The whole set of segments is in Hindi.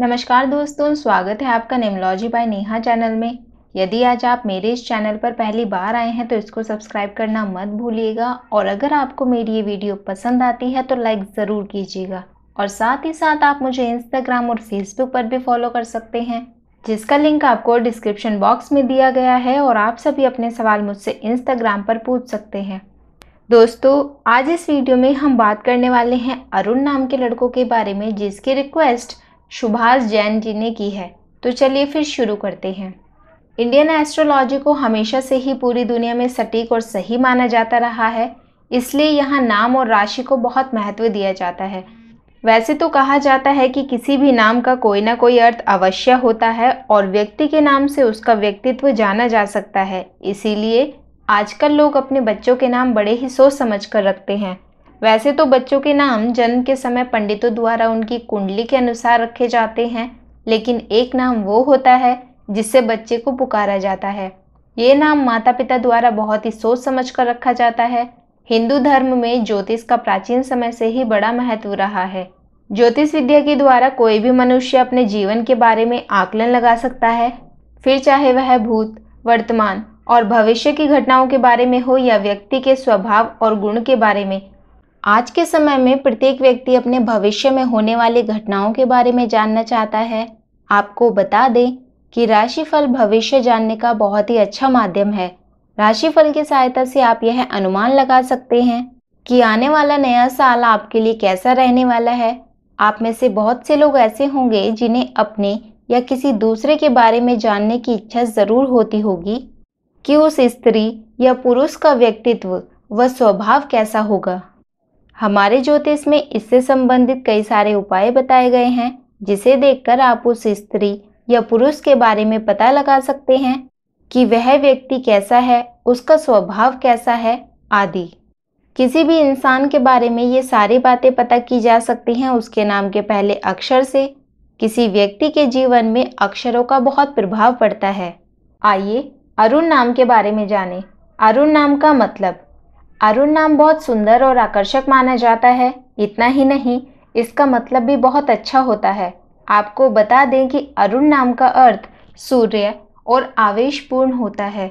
नमस्कार दोस्तों स्वागत है आपका नेमलॉजी बाय नेहा चैनल में यदि आज आप मेरे इस चैनल पर पहली बार आए हैं तो इसको सब्सक्राइब करना मत भूलिएगा और अगर आपको मेरी ये वीडियो पसंद आती है तो लाइक ज़रूर कीजिएगा और साथ ही साथ आप मुझे इंस्टाग्राम और फेसबुक पर भी फॉलो कर सकते हैं जिसका लिंक आपको डिस्क्रिप्शन बॉक्स में दिया गया है और आप सभी अपने सवाल मुझसे इंस्टाग्राम पर पूछ सकते हैं दोस्तों आज इस वीडियो में हम बात करने वाले हैं अरुण नाम के लड़कों के बारे में जिसकी रिक्वेस्ट सुभाष जैन जी ने की है तो चलिए फिर शुरू करते हैं इंडियन एस्ट्रोलॉजी को हमेशा से ही पूरी दुनिया में सटीक और सही माना जाता रहा है इसलिए यहाँ नाम और राशि को बहुत महत्व दिया जाता है वैसे तो कहा जाता है कि किसी भी नाम का कोई ना कोई अर्थ अवश्य होता है और व्यक्ति के नाम से उसका व्यक्तित्व जाना जा सकता है इसीलिए आजकल लोग अपने बच्चों के नाम बड़े ही सोच समझ कर रखते हैं वैसे तो बच्चों के नाम जन्म के समय पंडितों द्वारा उनकी कुंडली के अनुसार रखे जाते हैं लेकिन एक नाम वो होता है जिससे बच्चे को पुकारा जाता है ये नाम माता पिता द्वारा बहुत ही सोच समझ कर रखा जाता है हिंदू धर्म में ज्योतिष का प्राचीन समय से ही बड़ा महत्व रहा है ज्योतिष विद्या के द्वारा कोई भी मनुष्य अपने जीवन के बारे में आकलन लगा सकता है फिर चाहे वह भूत वर्तमान और भविष्य की घटनाओं के बारे में हो या व्यक्ति के स्वभाव और गुण के बारे में आज के समय में प्रत्येक व्यक्ति अपने भविष्य में होने वाली घटनाओं के बारे में जानना चाहता है आपको बता दें कि राशिफल भविष्य जानने का बहुत ही अच्छा माध्यम है राशिफल की सहायता से आप यह अनुमान लगा सकते हैं कि आने वाला नया साल आपके लिए कैसा रहने वाला है आप में से बहुत से लोग ऐसे होंगे जिन्हें अपने या किसी दूसरे के बारे में जानने की इच्छा ज़रूर होती होगी कि उस स्त्री या पुरुष का व्यक्तित्व व स्वभाव कैसा होगा हमारे ज्योतिष में इससे संबंधित कई सारे उपाय बताए गए हैं जिसे देखकर आप उस स्त्री या पुरुष के बारे में पता लगा सकते हैं कि वह व्यक्ति कैसा है उसका स्वभाव कैसा है आदि किसी भी इंसान के बारे में ये सारी बातें पता की जा सकती हैं उसके नाम के पहले अक्षर से किसी व्यक्ति के जीवन में अक्षरों का बहुत प्रभाव पड़ता है आइए अरुण नाम के बारे में जानें अरुण नाम का मतलब अरुण नाम बहुत सुंदर और आकर्षक माना जाता है इतना ही नहीं इसका मतलब भी बहुत अच्छा होता है आपको बता दें कि अरुण नाम का अर्थ सूर्य और आवेशपूर्ण होता है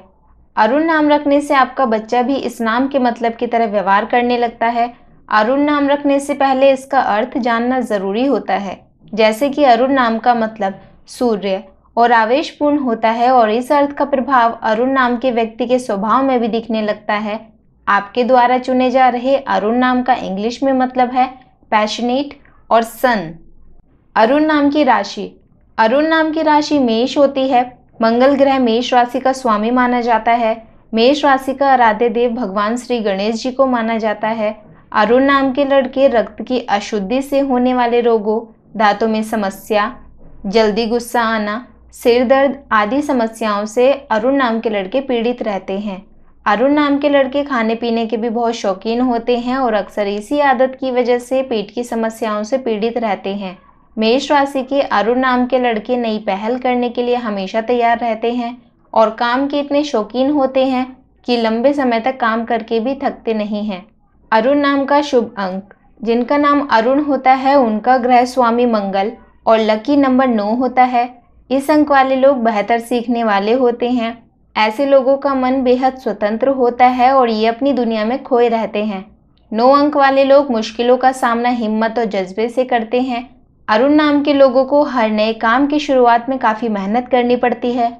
अरुण नाम रखने से आपका बच्चा भी इस नाम के मतलब की तरह व्यवहार करने लगता है अरुण नाम रखने से पहले इसका अर्थ जानना ज़रूरी होता है जैसे कि अरुण नाम का मतलब सूर्य और आवेशपूर्ण होता है और इस अर्थ का प्रभाव अरुण नाम के व्यक्ति के स्वभाव में भी दिखने लगता है आपके द्वारा चुने जा रहे अरुण नाम का इंग्लिश में मतलब है पैशनेट और सन अरुण नाम की राशि अरुण नाम की राशि मेष होती है मंगल ग्रह मेष राशि का स्वामी माना जाता है मेष राशि का आराध्य देव भगवान श्री गणेश जी को माना जाता है अरुण नाम के लड़के रक्त की अशुद्धि से होने वाले रोगों दांतों में समस्या जल्दी गुस्सा आना सिर दर्द आदि समस्याओं से अरुण नाम के लड़के पीड़ित रहते हैं अरुण नाम के लड़के खाने पीने के भी बहुत शौकीन होते हैं और अक्सर इसी आदत की वजह से पेट की समस्याओं से पीड़ित रहते हैं मेष राशि के अरुण नाम के लड़के नई पहल करने के लिए हमेशा तैयार रहते हैं और काम के इतने शौकीन होते हैं कि लंबे समय तक काम करके भी थकते नहीं हैं अरुण नाम का शुभ अंक जिनका नाम अरुण होता है उनका ग्रह स्वामी मंगल और लकी नंबर नौ होता है इस अंक वाले लोग बेहतर सीखने वाले होते हैं ऐसे लोगों का मन बेहद स्वतंत्र होता है और ये अपनी दुनिया में खोए रहते हैं नौ अंक वाले लोग मुश्किलों का सामना हिम्मत और जज्बे से करते हैं अरुण नाम के लोगों को हर नए काम की शुरुआत में काफ़ी मेहनत करनी पड़ती है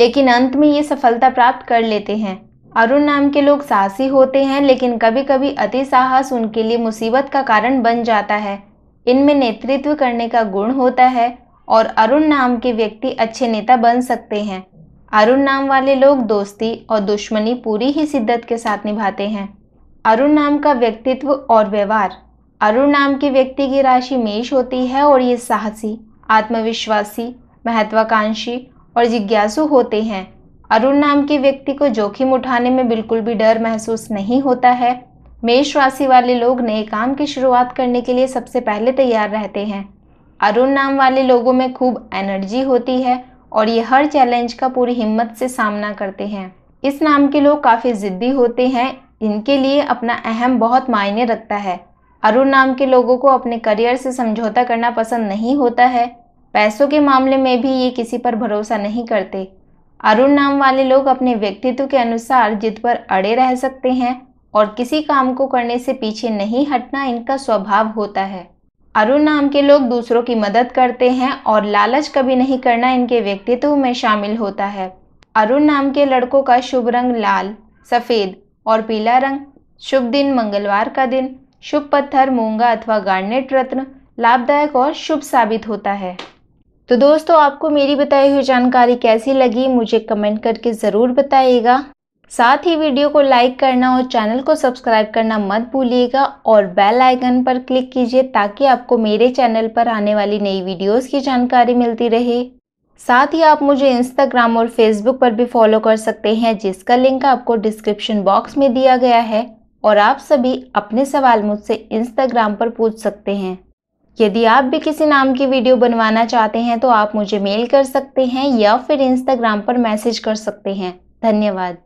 लेकिन अंत में ये सफलता प्राप्त कर लेते हैं अरुण नाम के लोग साहसी होते हैं लेकिन कभी कभी अति साहस उनके लिए मुसीबत का कारण बन जाता है इनमें नेतृत्व करने का गुण होता है और अरुण नाम के व्यक्ति अच्छे नेता बन सकते हैं अरुण नाम वाले लोग दोस्ती और दुश्मनी पूरी ही शिद्दत के साथ निभाते हैं अरुण नाम का व्यक्तित्व और व्यवहार अरुण नाम के व्यक्ति की राशि मेष होती है और ये साहसी आत्मविश्वासी महत्वाकांक्षी और जिज्ञासु होते हैं अरुण नाम के व्यक्ति को जोखिम उठाने में बिल्कुल भी डर महसूस नहीं होता है मेष राशि वाले लोग नए काम की शुरुआत करने के लिए सबसे पहले तैयार रहते हैं अरुण नाम वाले लोगों में खूब एनर्जी होती है और ये हर चैलेंज का पूरी हिम्मत से सामना करते हैं इस नाम के लोग काफ़ी ज़िद्दी होते हैं इनके लिए अपना अहम बहुत मायने रखता है अरुण नाम के लोगों को अपने करियर से समझौता करना पसंद नहीं होता है पैसों के मामले में भी ये किसी पर भरोसा नहीं करते अरुण नाम वाले लोग अपने व्यक्तित्व के अनुसार जिद पर अड़े रह सकते हैं और किसी काम को करने से पीछे नहीं हटना इनका स्वभाव होता है अरुण नाम के लोग दूसरों की मदद करते हैं और लालच कभी नहीं करना इनके व्यक्तित्व में शामिल होता है अरुण नाम के लड़कों का शुभ रंग लाल सफ़ेद और पीला रंग शुभ दिन मंगलवार का दिन शुभ पत्थर मूंगा अथवा गार्नेट रत्न लाभदायक और शुभ साबित होता है तो दोस्तों आपको मेरी बताई हुई जानकारी कैसी लगी मुझे कमेंट करके ज़रूर बताइएगा साथ ही वीडियो को लाइक करना और चैनल को सब्सक्राइब करना मत भूलिएगा और बेल आइकन पर क्लिक कीजिए ताकि आपको मेरे चैनल पर आने वाली नई वीडियोस की जानकारी मिलती रहे साथ ही आप मुझे इंस्टाग्राम और फेसबुक पर भी फॉलो कर सकते हैं जिसका लिंक आपको डिस्क्रिप्शन बॉक्स में दिया गया है और आप सभी अपने सवाल मुझसे इंस्टाग्राम पर पूछ सकते हैं यदि आप भी किसी नाम की वीडियो बनवाना चाहते हैं तो आप मुझे मेल कर सकते हैं या फिर इंस्टाग्राम पर मैसेज कर सकते हैं धन्यवाद